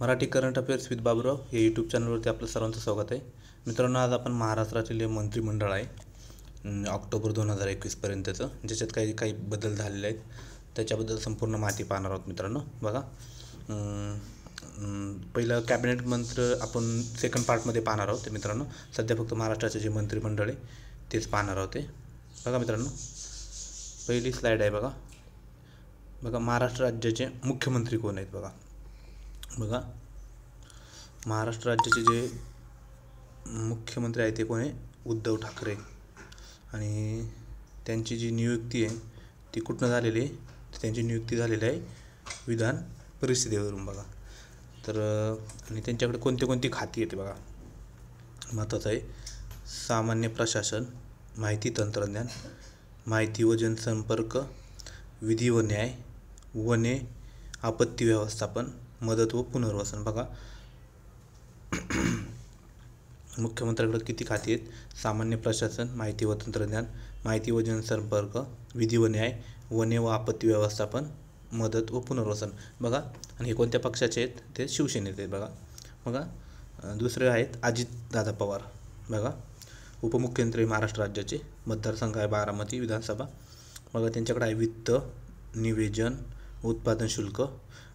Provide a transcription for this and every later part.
Marathi current affairs with Baburao हे YouTube चॅनलवरती आपलं सर्वांचं स्वागत आहे मित्रांनो आज आपण महाराष्ट्रातील जे मंत्रिमंडळ आहे ऑक्टोबर दोन हजार एकवीसपर्यंतचं ज्याच्यात काही काही बदल झालेले आहेत त्याच्याबद्दल संपूर्ण माहिती पाहणार आहोत मित्रांनो बघा पहिलं कॅबिनेट मंत्र आपण सेकंड पार्टमध्ये पाहणार आहोत मित्रांनो सध्या फक्त महाराष्ट्राचे जे मंत्रिमंडळ आहे तेच पाहणार आहोत ते बघा मित्रांनो पहिली स्लाईड आहे बघा बघा महाराष्ट्र राज्याचे मुख्यमंत्री कोण आहेत बघा बघा महाराष्ट्र राज्याचे जे मुख्यमंत्री आहेत ते कोण आहे उद्धव ठाकरे आणि त्यांची जी नियुक्ती आहे ती कुठनं झालेली आहे त्यांची नियुक्ती झालेली आहे विधान परिषदेवरून बघा तर आणि त्यांच्याकडे कोणते कोणती खाती येते बघा महत्त्वाचं आहे सामान्य प्रशासन माहिती तंत्रज्ञान माहिती व जनसंपर्क विधी व न्याय वने आपत्ती व्यवस्थापन मदत व पुनर्वसन बघा मुख्यमंत्र्याकडे किती खाती आहेत सामान्य प्रशासन माहिती व तंत्रज्ञान माहिती व जनसंपर्क विधी व न्याय वने व आपत्ती व्यवस्थापन मदत व पुनर्वसन बघा आणि हे कोणत्या पक्षाचे आहेत ते शिवसेनेचे आहेत बघा बघा दुसरे आहेत अजितदादा पवार बघा उपमुख्यमंत्री महाराष्ट्र राज्याचे मतदारसंघ आहे बारामती विधानसभा बघा त्यांच्याकडे आहे वित्त निवेदन उत्पादन शुल्क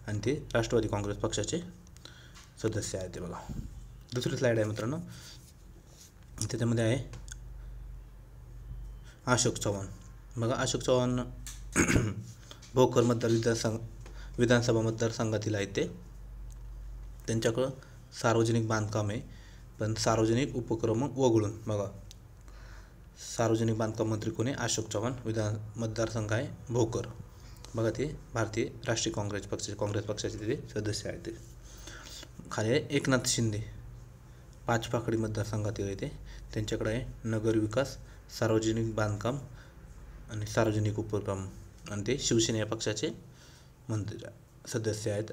आणि ते राष्ट्रवादी काँग्रेस पक्षाचे सदस्य आहेत ते बघा दुसरी स्लाइड आहे मित्रांनो त्याच्यामध्ये आहे अशोक चव्हाण बघा अशोक चव्हाण भोकर मतदार विधानसंघ विधानसभा मतदारसंघातील आहेत ते त्यांच्याकडं सार्वजनिक बांधकाम आहे पण सार्वजनिक उपक्रम वगळून बघा सार्वजनिक बांधकाम मंत्री कोण आहे अशोक चव्हाण विधान मतदारसंघ आहे भोकर बघा ते भारतीय राष्ट्रीय काँग्रेस पक्षाचे काँग्रेस पक्षाचे ते सदस्य आहेत ते खाली एकनाथ शिंदे पाच पाकडी मतदारसंघातील आहे ते त्यांच्याकडे आहे नगरविकास सार्वजनिक बांधकाम आणि सार्वजनिक उपक्रम आणि ते शिवसेना या पक्षाचे मंत्री सदस्य आहेत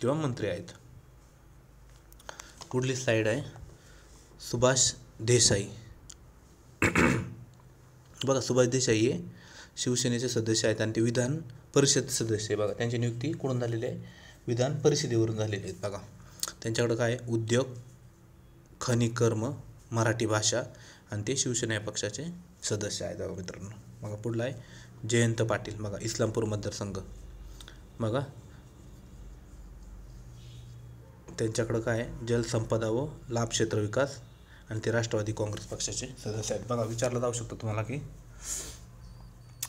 किंवा मंत्री आहेत पुढली साईड आहे सुभाष देसाई बघा सुभाष देसाई हे शिवसेनेचे सदस्य आहेत आणि ते विधान परिषद सदस्य आहे बघा त्यांची नियुक्ती कोणून झालेली आहे विधान परिषदेवरून झालेली आहेत बघा त्यांच्याकडं काय उद्योग खनिकर्म मराठी भाषा आणि ते शिवसेना या पक्षाचे सदस्य आहेत बघा मित्रांनो मग पुढला आहे जयंत पाटील बघा इस्लामपूर मतदारसंघ बघा त्यांच्याकडं काय जलसंपदा व लाभक्षेत्र विकास आणि ते राष्ट्रवादी काँग्रेस पक्षाचे सदस्य आहेत बघा विचारलं जाऊ शकतं तुम्हाला की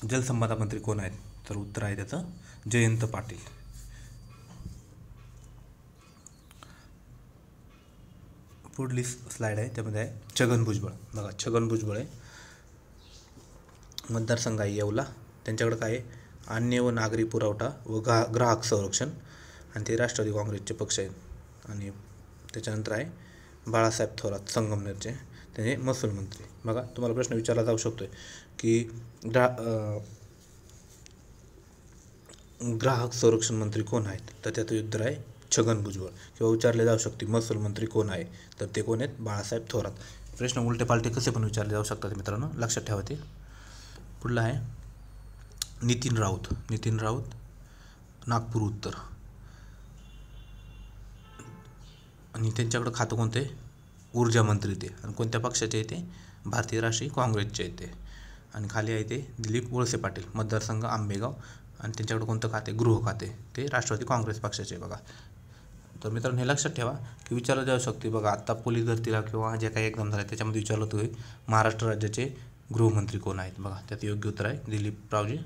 जलसंपदा मंत्री कोण आहेत तर उत्तर आहे त्याचं जयंत पाटील पुढली स्लाइड आहे त्यामध्ये आहे छगन भुजबळ बघा छगन भुजबळ आहे मतदारसंघ आहे येवला त्यांच्याकडे काय आहे अन्य व नागरी पुरवठा व गा ग्राहक संरक्षण आणि ते राष्ट्रवादी काँग्रेसचे पक्ष आहेत आणि त्याच्यानंतर आहे बाळासाहेब थोरात संगमनेरचे त्याने हे महसूल मंत्री बघा तुम्हाला प्रश्न विचारला जाऊ शकतो की ग्रा ग्राहक संरक्षण मंत्री कोण आहेत तर त्याचं उत्तर आहे छगन भुजबळ किंवा विचारले जाऊ शकते महसूल मंत्री कोण आहे तर ते कोण आहेत बाळासाहेब थोरात प्रश्न उलटे पालटे कसे पण विचारले जाऊ शकतात मित्रांनो लक्षात ठेवा ते पुढला आहे नितीन राऊत नितीन राऊत नागपूर उत्तर आणि त्यांच्याकडं खातं कोणतं आहे ऊर्जा मंत्री ते आणि कोणत्या पक्षाचे येते भारतीय राष्ट्रीय काँग्रेसचे येते आणि खाली आहे ते दिलीप वळसे पाटील मतदारसंघ आंबेगाव आणि त्यांच्याकडे कोणतं खाते गृह खाते ते राष्ट्रवादी काँग्रेस पक्षाचे बघा तर मित्रांनो हे लक्षात ठेवा की विचारलं जाऊ शकते बघा आत्ता पोलीस भरतीला किंवा जे काही एक्झाम झाले त्याच्यामध्ये विचारलं होतं महाराष्ट्र राज्याचे गृहमंत्री कोण आहेत बघा त्यात योग्य उत्तर आहे दिलीप रावजी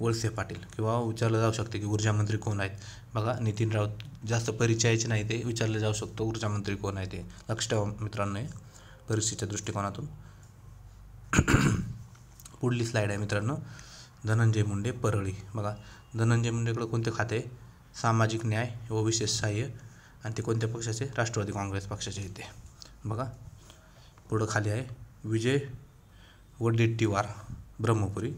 वळसे पाटील किंवा विचारलं जाऊ शकते की ऊर्जामंत्री कोण आहेत बघा नितीन राऊत जास्त परिचयाचे नाही ते विचारलं जाऊ शकतो ऊर्जामंत्री कोण आहे ते लक्ष ठेवा मित्रांनो परिस्थितीच्या दृष्टिकोनातून पुढली स्लाईड आहे मित्रांनो धनंजय मुंडे परळी बघा धनंजय मुंडेकडं कोणते खाते सामाजिक न्याय व विशेष सहाय्य आणि ते कोणत्या पक्षाचे राष्ट्रवादी काँग्रेस पक्षाचे येते बघा पुढं खाली आहे विजय वडेट्टीवार ब्रह्मपुरी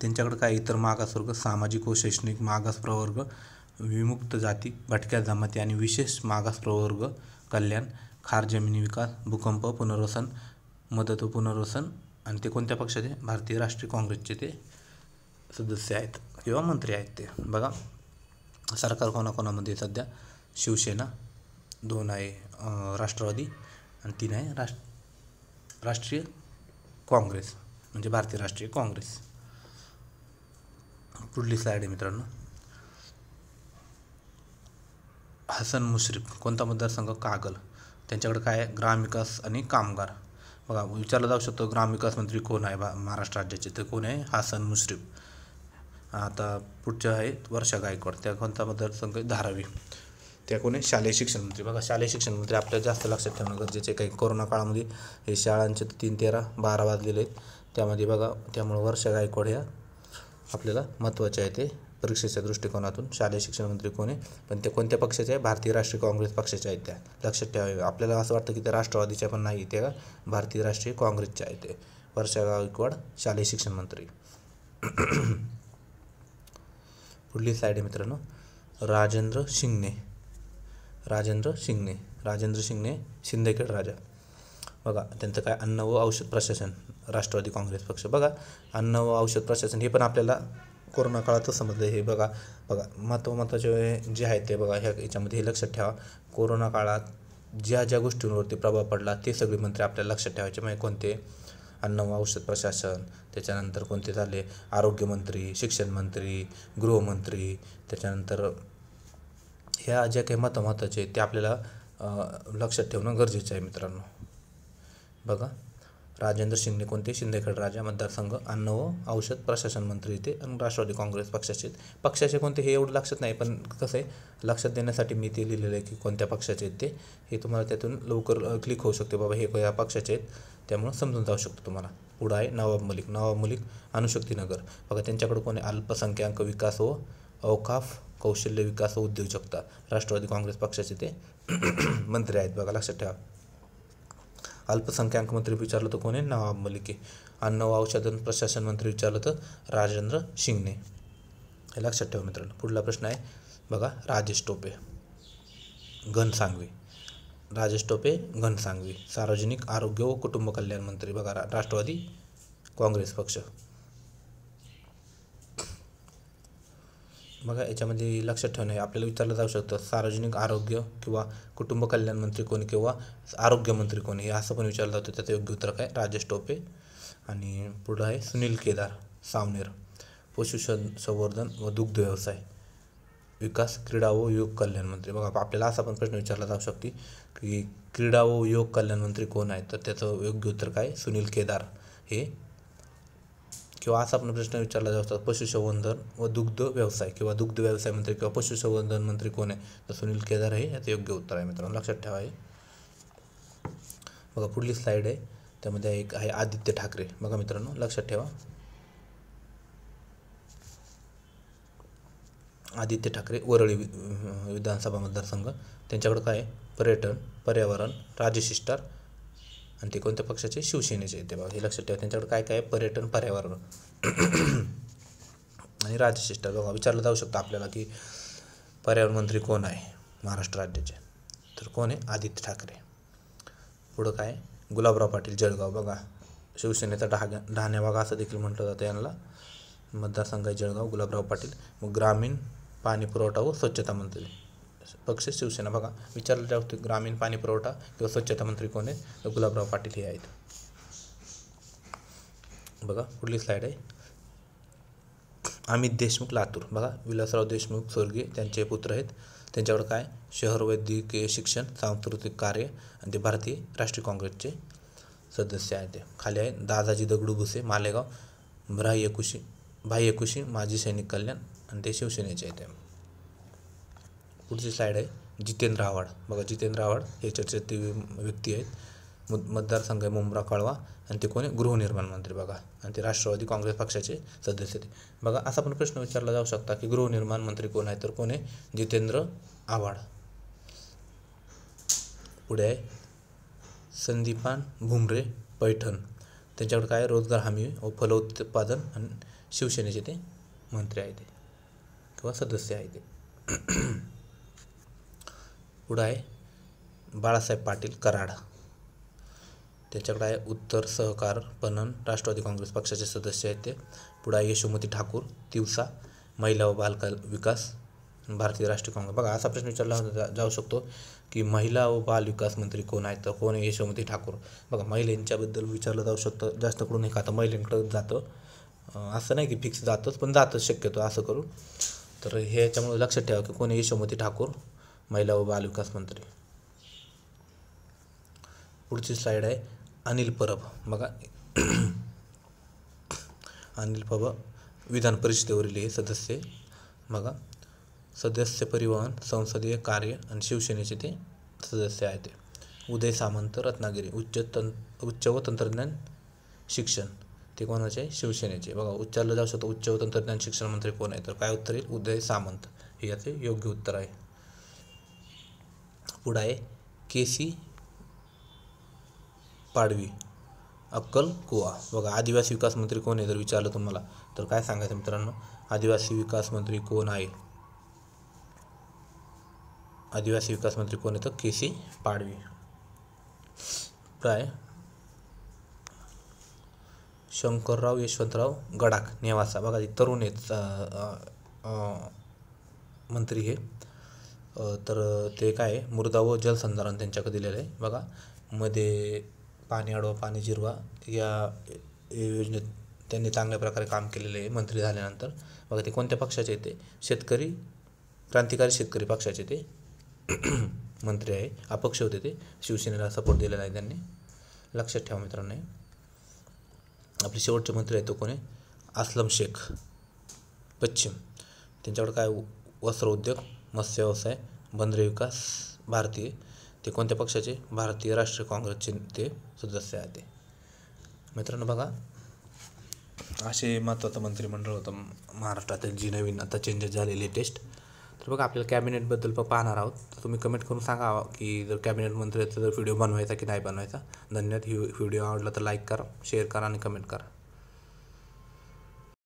त्यांच्याकडे काय इतर मागासवर्ग सामाजिक व शैक्षणिक मागास प्रवर्ग विमुक्त जाती भटक्या जमाती आणि विशेष मागास प्रवर्ग कल्याण खार जमिनी विकास भूकंप पुनर्वसन मदत व पुनर्वसन आणि ते कोणत्या पक्षाचे भारतीय राष्ट्रीय काँग्रेसचे ते सदस्य आहेत किंवा मंत्री आहेत ते बघा सरकार कोणाकोणामध्ये सध्या शिवसेना दोन आहे राष्ट्रवादी आणि तीन आहे राष्ट्र राष्ट्रीय काँग्रेस म्हणजे भारतीय राष्ट्रीय काँग्रेस पुढली स्लाइड आहे मित्रांनो हसन मुश्रीफ कोणता मतदारसंघ कागल त्यांच्याकडे काय ग्रामविकास आणि कामगार बघा विचारला जाऊ शकतो ग्रामविकास मंत्री कोण आहे बा महाराष्ट्र राज्याचे तर कोण आहे हसन मुश्रीफ आता पुढच्या आहे वर्षा गायकवाड त्या कोणता मतदारसंघ धारावी त्या कोण आहे शालेय शिक्षण मंत्री बघा शालेय शिक्षण मंत्री आपल्याला जास्त लक्षात ठेवणं गरजेचे काही कोरोना काळामध्ये हे शाळांचे तीन तेरा बारा वाजलेले आहेत त्यामध्ये बघा त्यामुळं वर्षा गायकवाड या आपल्याला महत्त्वाचे आहे ते परीक्षेच्या दृष्टिकोनातून शालेय शिक्षण मंत्री कोण आहे पण ते कोणत्या पक्षाचे आहे भारतीय राष्ट्रीय काँग्रेस पक्षाच्या आहेत त्या लक्षात ठेवावे आपल्याला असं वाटतं की ते राष्ट्रवादीच्या पण नाही त्या भारतीय राष्ट्रीय काँग्रेसच्या आहेत ते वर्षा गायकवाड शालेय शिक्षण मंत्री पुढली स्लाईड आहे मित्रांनो राजेंद्र शिंगणे राजेंद्र शिंगणे राजेंद्र शिंगणे शिंदेखेड राजा बघा त्यांचं काय अन्न व औषध प्रशासन राष्ट्रवादी काँग्रेस पक्ष बघा अन्न व औषध प्रशासन हे पण आपल्याला कोरोना काळातच समजलं हे बघा बघा महत्त्व महत्त्वाचे जे आहे ते बघा ह्या याच्यामध्ये हे लक्षात ठेवा कोरोना काळात ज्या ज्या गोष्टींवरती प्रभाव पडला ते सगळे मंत्री आपल्याला लक्षात ठेवायचे म्हणजे कोणते अन्न व औषध प्रशासन त्याच्यानंतर कोणते झाले आरोग्यमंत्री शिक्षणमंत्री गृहमंत्री त्याच्यानंतर ह्या ज्या काही महत्त्वाचे ते आपल्याला लक्षात ठेवणं गरजेचं आहे मित्रांनो बघा राजेंद्र शिंगणे कोणते शिंदेखेड राजा मतदारसंघ अन्न व औषध प्रशासन मंत्री येते आणि राष्ट्रवादी काँग्रेस पक्षाचे पक्षाचे कोणते हे एवढं लक्षात नाही पण कसं आहे लक्षात देण्यासाठी मी ते लिहिलेलं आहे की कोणत्या पक्षाचे आहेत ते हे तुम्हाला त्यातून लवकर क्लिक होऊ शकते बाबा हे या पक्षाचे आहेत त्यामुळं समजून जाऊ शकतो तुम्हाला पुढं आहे नवाब मलिक नवाब मलिक अनुशक्तीनगर बघा त्यांच्याकडे कोणी अल्पसंख्याक विकास व अवकाफ कौशल्य विकास व उद्योजकता राष्ट्रवादी काँग्रेस पक्षाचे ते मंत्री आहेत बघा लक्षात ठेवा अल्पसंख्याक मंत्री विचारलं तर कोणी नवाब मलिके अन्न व औषधन प्रशासन मंत्री विचारलं तर राजेंद्र शिंगणे हे लक्षात ठेवा मित्रांनो पुढला प्रश्न आहे बघा राजेश टोपे घनसांगवी राजेश टोपे घनसांगवी सार्वजनिक आरोग्य व कुटुंब कल्याण मंत्री बघा राष्ट्रवादी काँग्रेस पक्ष बघा याच्यामध्ये लक्षात ठेवणं हे आपल्याला विचारलं जाऊ शकतं सार्वजनिक आरोग्य किंवा कुटुंब कल्याण मंत्री कोण किंवा आरोग्यमंत्री कोण हे असं पण विचारलं जातं त्याचं योग्य उत्तर काय राजेश टोपे आणि पुढं आहे सुनील केदार सावनेर पशु संवर्धन व दुग्ध व्यवसाय विकास क्रीडा व योग कल्याण मंत्री बघा आपल्याला असा पण प्रश्न विचारला जाऊ शकते की क्रीडा व योग कल्याण मंत्री कोण आहेत तर त्याचं योग्य उत्तर काय सुनील केदार हे किंवा असा आपण प्रश्न विचारला जाऊ शकतात पशुसंवर्धन व दुग्ध व्यवसाय किंवा दुग्ध व्यवसाय मंत्री किंवा पशुसंवर्धन मंत्री कोण आहे तर सुनील केदार हे याचं योग्य उत्तर आहे मित्रांनो लक्षात ठेवा आहे बघा पुढली स्लाईड आहे त्यामध्ये एक आहे आदित्य ठाकरे बघा मित्रांनो लक्षात ठेवा आदित्य ठाकरे वरळी विधानसभा मतदारसंघ त्यांच्याकडं काय पर्यटन पर्यावरण राजशिष्टार आणि ते कोणत्या पक्षाचे शिवसेनेचे आहेत ते बाबा हे लक्षात ठेवा त्यांच्याकडे काय काय पर्यटन पर्यावरण आणि राजशिष्ट बघा विचारलं जाऊ शकतं आपल्याला की पर्यावरण मंत्री कोण आहे महाराष्ट्र राज्याचे तर कोण आहे आदित्य ठाकरे पुढं काय गुलाबराव पाटील जळगाव बघा शिवसेनेचा ढाग्या ढाण्या असं देखील म्हटलं जातं यांना मतदारसंघ जळगाव गुलाबराव पाटील मग ग्रामीण पाणी पुरवठा व स्वच्छता मंत्री पक्ष शिवसेना बघा विचारलं ते ग्रामीण पाणी पुरवठा किंवा स्वच्छता मंत्री कोण आहेत गुलाबराव पाटील हे आहेत बघा पुढली स्लाइड आहे अमित देशमुख लातूर बघा विलासराव देशमुख स्वर्गीय त्यांचे पुत्र आहेत त्यांच्याकडे काय शहर वैद्यकीय शिक्षण सांस्कृतिक कार्य आणि ते भारतीय राष्ट्रीय काँग्रेसचे सदस्य आहेत खाली आहे दादाजी दगडू भुसे मालेगाव भ्राह्यकुशी एकुशी भाई एकुशी माजी सैनिक कल्याण आणि ते शिवसेनेचे आहेत पुढची स्लाईड आहे जितेंद्र आव्हाड बघा जितेंद्र आव्हाड हे चर्चेत व्यक्ती आहेत मतदारसंघ आहे मुंब्रा कळवा आणि ते कोण आहे गृहनिर्माण मंत्री बघा आणि ते राष्ट्रवादी काँग्रेस पक्षाचे सदस्य आहेत बघा असा पण प्रश्न विचारला जाऊ शकता की गृहनिर्माण मंत्री कोण आहे तर कोण आहे जितेंद्र आव्हाड पुढे आहे संदीपान भुमरे पैठण त्यांच्याकडे काय रोजगार हमी व फलोत्पादन आणि शिवसेनेचे ते मंत्री आहेत किंवा सदस्य आहेत ते पुढं आहे बाळासाहेब पाटील कराड त्याच्याकडे आहे उत्तर सहकार पणन राष्ट्रवादी काँग्रेस पक्षाचे सदस्य आहेत ते पुढं आहे यशोमती ठाकूर तिवसा महिला व बालक विकास भारतीय राष्ट्रीय काँग्रेस बघा असा प्रश्न विचारला जाऊ शकतो की महिला व बाल विकास मंत्री कोण आहेत तर कोण आहे यशोमती ठाकूर बघा महिलेंच्याबद्दल विचारलं जाऊ शकतं जास्त करून हे आता जातं असं नाही की फिक्स जातंच पण जातच शक्यतो असं करून तर हे याच्यामुळे लक्षात ठेवा की कोण आहे यशोमती ठाकूर महिला व बालविकास मंत्री पुढची स्लाईड आहे अनिल परब बघा अनिल परब विधान परिषदेवरील हे सदस्य बघा सदस्य परिवहन संसदीय कार्य आणि शिवसेनेचे ते सदस्य आहेत ते उदय सामंत रत्नागिरी उच्च तं उच्च व तंत्रज्ञान शिक्षण ते कोणाचे शिवसेनेचे बघा उच्चारलं जाऊ शकतो उच्च व तंत्रज्ञान शिक्षण मंत्री कोण आहे तर काय उत्तर येईल उदय सामंत हे याचे योग्य उत्तर आहे पुढाय केसी पाडवी अक्कलकुवा बघा आदिवासी विकास मंत्री कोण आहे जर विचारलं तुम्हाला तर काय सांगायचं मित्रांनो आदिवासी विकास मंत्री कोण आहे आदिवासी विकास मंत्री कोण येतं के सी पाडवी प्राय शंकरराव यशवंतराव गडाख नेवासा बघा तरुण आहेत मंत्री हे तर ते काय आहे मृदा व जलसंधारण त्यांच्याकडे दिलेलं आहे बघा मध्ये पाणी अडवा पाणी जिरवा या योजनेत त्यांनी चांगल्या प्रकारे काम केलेले आहे मंत्री झाल्यानंतर बघा ते कोणत्या पक्षाचे येते शेतकरी क्रांतिकारी शेतकरी पक्षाचे ते मंत्री आहे अपक्ष होते ते शिवसेनेला सपोर्ट दिलेला आहे त्यांनी लक्षात ठेवा मित्रांनो आपले शेवटचे मंत्री आहेत तो आहे असलम शेख पश्चिम त्यांच्याकडे काय वस्त्र उद्योग मत्स्य व्यवसाय बंदरे विकास भारतीय ते कोणत्या पक्षाचे भारतीय राष्ट्रीय काँग्रेसचे ते सदस्य आहे मित्रांनो बघा असे महत्त्वाचं मंत्रिमंडळ होतं महाराष्ट्रातील जी नवीन आता चेंजेस झाले लेटेस्ट तर बघा आपल्याला कॅबिनेटबद्दल पण पाहणार आहोत तर तुम्ही कमेंट करून सांगा की जर कॅबिनेट मंत्र्याचा जर व्हिडिओ बनवायचा की नाही बनवायचा धन्यवाद ही व्हिडिओ आवडला तर लाईक करा शेअर करा आणि कमेंट करा